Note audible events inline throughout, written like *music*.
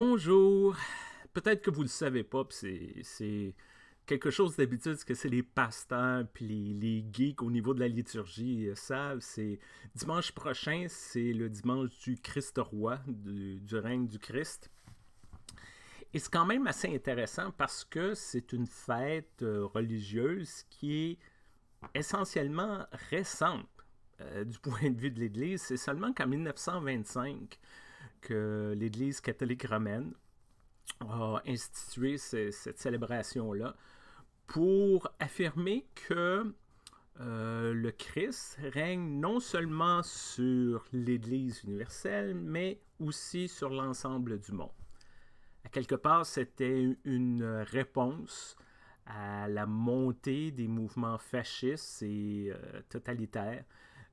Bonjour. Peut-être que vous le savez pas, c'est quelque chose d'habitude que c'est les pasteurs puis les, geeks au niveau de la liturgie euh, savent. C'est dimanche prochain, c'est le dimanche du Christ roi, du, règne du Christ. Et c'est quand même assez intéressant parce que c'est une fête euh, religieuse qui est essentiellement récente euh, du *laughs* point de vue de l'Église. C'est seulement qu'en 1925 que l'Église catholique romaine a institué cette célébration-là pour affirmer que euh, le Christ règne non seulement sur l'Église universelle, mais aussi sur l'ensemble du monde. À quelque part, c'était une réponse à la montée des mouvements fascistes et euh, totalitaires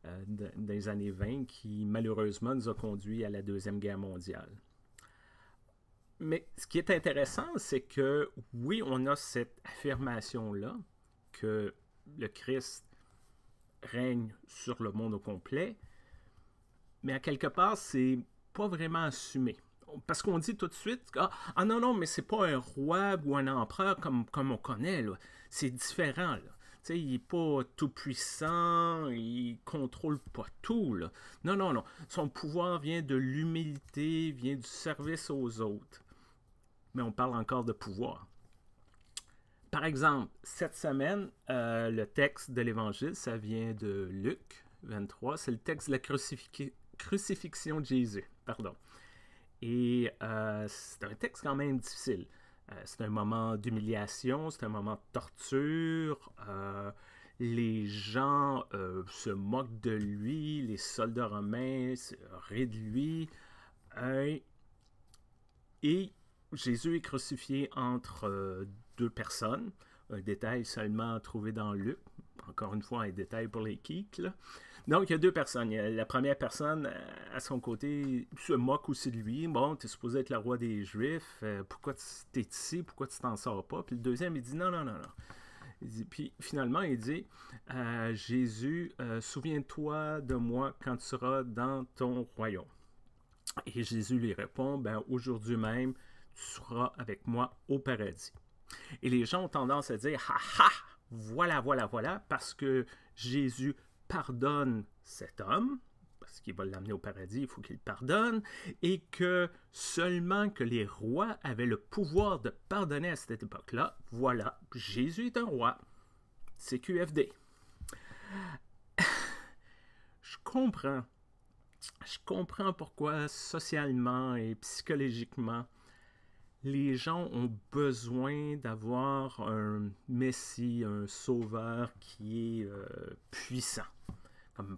euh, des années 20 qui malheureusement nous a conduit à la Deuxième Guerre mondiale. Mais ce qui est intéressant, c'est que oui, on a cette affirmation-là que le Christ règne sur le monde au complet, mais à quelque part, c'est pas vraiment assumé. Parce qu'on dit tout de suite, ah, ah, non, non, mais c'est pas un roi ou un empereur comme, comme on connaît, c'est différent. Là sais, il n'est pas tout puissant, il contrôle pas tout. Non, non, non. Son pouvoir vient de l'humilité, vient du service aux autres. Mais on parle encore de pouvoir. Par exemple, cette semaine, euh, le texte de l'Évangile, ça vient de Luc 23, c'est le texte de la crucifixion de Jésus. Pardon. Et euh, c'est un texte quand même difficile. Euh, c'est un moment d'humiliation, c'est un moment de torture. Euh, les gens euh, se moquent de lui, les soldats romains se rient de lui. Hein. et Jésus est crucifié entre deux personnes, un détail seulement trouvé dans Luc encore une fois, un détail pour les kicks. Donc, il y a deux personnes. la première personne, euh, à son côté, se moque aussi de lui. Bon, tu es supposé être le roi des Juifs. Euh, pourquoi tu es ici? Pourquoi tu t'en sors pas? Puis le deuxième, il dit non, non, non, non. puis finalement, il dit euh, Jésus, souviens-toi de moi quand tu seras dans ton royaume. Et Jésus lui répond ben, Aujourd'hui même, tu seras avec moi au paradis. Et les gens ont tendance à dire Ha ha voilà, voilà, voilà, parce que Jésus pardonne cet homme, parce qu'il va l'amener au paradis, il faut qu'il pardonne, et que seulement que les rois avaient le pouvoir de pardonner à cette époque-là, voilà, Jésus est un roi. C'est QFD. *laughs* Je comprends. Je comprends pourquoi socialement et psychologiquement, les gens ont besoin d'avoir un Messie, un sauveur qui est euh, puissant,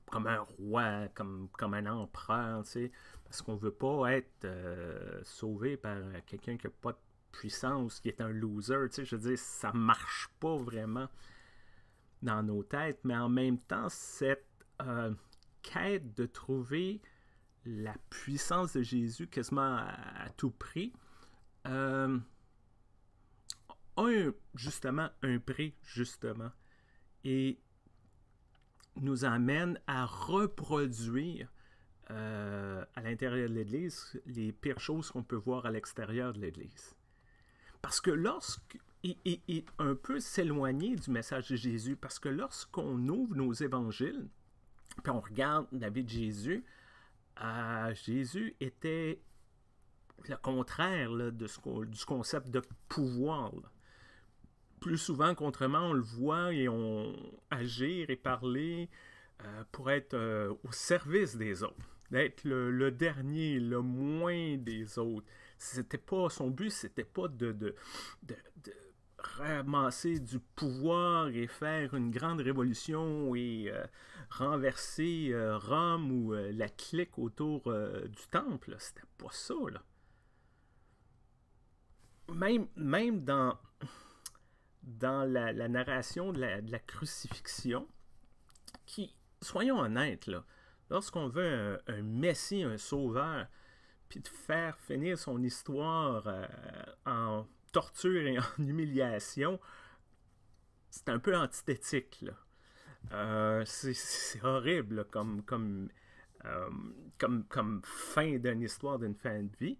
comme, un roi, comme, un empereur, tu sais, parce qu'on ne veut pas être euh, sauvé par quelqu'un qui n'a pas de puissance, qui est un loser, tu sais, je veux dire, ça marche pas vraiment dans nos têtes, mais en même temps, cette euh, quête de trouver la puissance de Jésus quasiment à tout prix, euh, un, justement, un prix, justement, et nous amène à reproduire euh, à l'intérieur de l'Église les pires choses qu'on peut voir à l'extérieur de l'Église. Parce que lorsque, et, un peu s'éloigner du message de Jésus, parce que lorsqu'on ouvre nos évangiles, puis on regarde la vie de Jésus, euh, Jésus était le contraire là, de ce, du concept de pouvoir. Plus souvent, contrairement, on le voit et on agir et parler euh, pour être euh, au service des autres, d'être le, dernier, le moins des autres. C'était pas son but, c'était pas de, de, ramasser du pouvoir et faire une grande révolution et euh, renverser Rome ou la clique autour du temple. C'était pas ça, là même, même dans, dans la, narration de la, de la, crucifixion, qui, soyons honnêtes, là, lorsqu'on veut un, messie, un sauveur, puis de faire finir son histoire euh, en torture et *laughs* en humiliation, c'est un peu antithétique. Euh, c'est horrible comme, comme, euh, comme, comme fin d'une histoire, d'une fin de vie.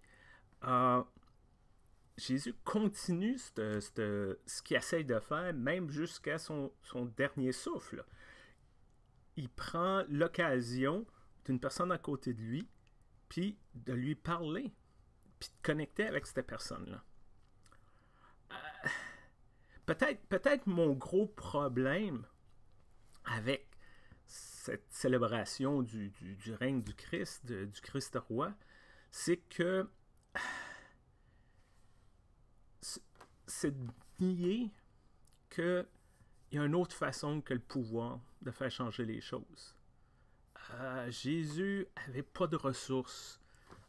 Jésus continue ce qu'il essaye de faire, même jusqu'à son, dernier souffle. Il prend l'occasion d'une personne à côté de lui, puis de lui parler, puis de connecter avec cette personne-là. Euh, peut-être, peut-être mon gros problème avec cette célébration du, règne du Christ, du Christ roi, c'est que c'est de nier qu'il y a une autre façon que le pouvoir de faire changer les choses. Euh, Jésus avait pas de ressources.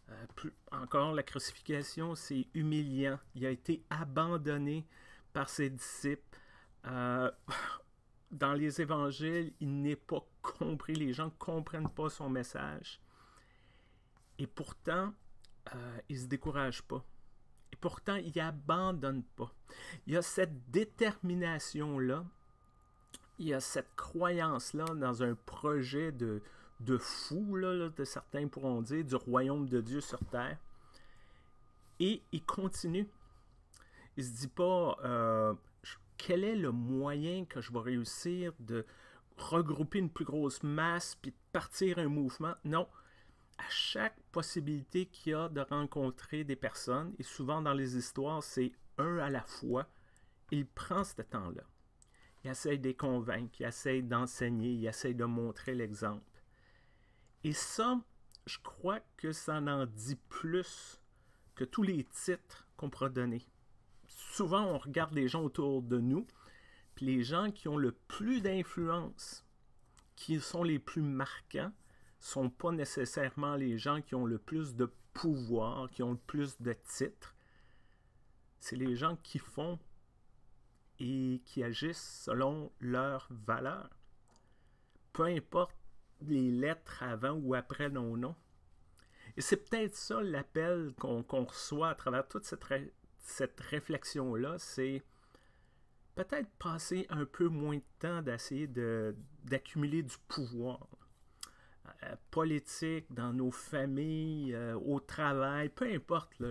Euh, plus, encore, la crucifixion, c'est humiliant. Il a été abandonné par ses disciples. Euh, *laughs* dans les évangiles, il n'est pas compris. Les gens ne comprennent pas son message. Et pourtant, il ne se décourage pas. Et pourtant, il abandonne pas. Il y a cette détermination-là, il y a cette croyance-là dans un projet de, de fou, de certains pourront dire, du royaume de Dieu sur terre. Et il continue. Il se dit pas euh, quel est le moyen que je vais réussir de regrouper une plus grosse masse puis de partir un mouvement. Non, à chaque possibilité qu'il y a de rencontrer des personnes, et souvent dans les histoires, c'est un à la fois, il prend ce temps-là. Il essaye de les convaincre, il essaye d'enseigner, il essaye de montrer l'exemple. Et ça, je crois que ça en dit plus que tous les titres qu'on pourra donner. Souvent, on regarde les gens autour de nous, puis les gens qui ont le plus d'influence, qui sont les plus marquants, sont pas nécessairement les gens qui ont le plus de pouvoir, qui ont le plus de titres. C'est les gens qui font et qui agissent selon leurs valeurs. Peu importe les lettres avant ou après nos noms. Et c'est peut-être ça l'appel qu'on reçoit à travers toute cette, réflexion-là, c'est peut-être passer un peu moins de temps d'essayer d'accumuler du pouvoir. Euh, politique, dans nos familles, euh, au travail, peu importe,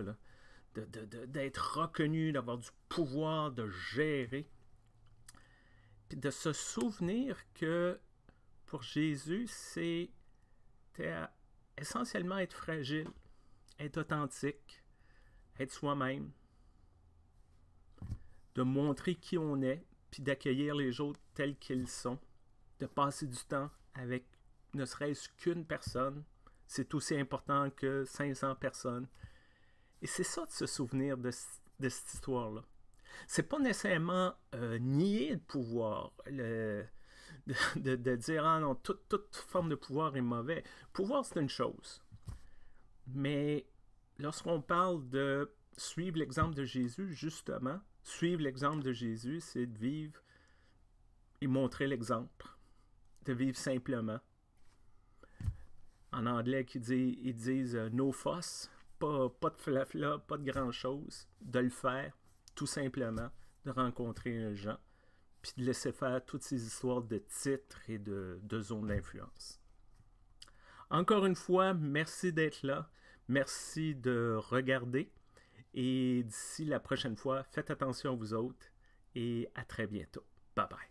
d'être reconnu, d'avoir du pouvoir, de gérer. Puis de se souvenir que pour Jésus, c'est essentiellement être fragile, être authentique, être soi-même, de montrer qui on est, puis d'accueillir les autres tels qu'ils sont, de passer du temps avec ne serait-ce qu'une personne, c'est aussi important que 500 personnes. Et c'est ça de se souvenir de, cette histoire-là. C'est pas nécessairement euh, nier le pouvoir, de, dire ah non, toute, toute forme de pouvoir est mauvais. Pouvoir, c'est une chose. Mais lorsqu'on parle de suivre l'exemple de Jésus, justement, suivre l'exemple de Jésus, c'est de vivre et montrer l'exemple, de vivre simplement, en anglais qui dit, ils disent euh, no fuss, pas, pas de flafla, pas de grand-chose, de le faire tout simplement, de rencontrer un gens, puis de laisser faire toutes ces histoires de titres et de, de zones d'influence. Encore une fois, merci d'être là, merci de regarder, et d'ici la prochaine fois, faites attention à vous autres, et à très bientôt. Bye bye.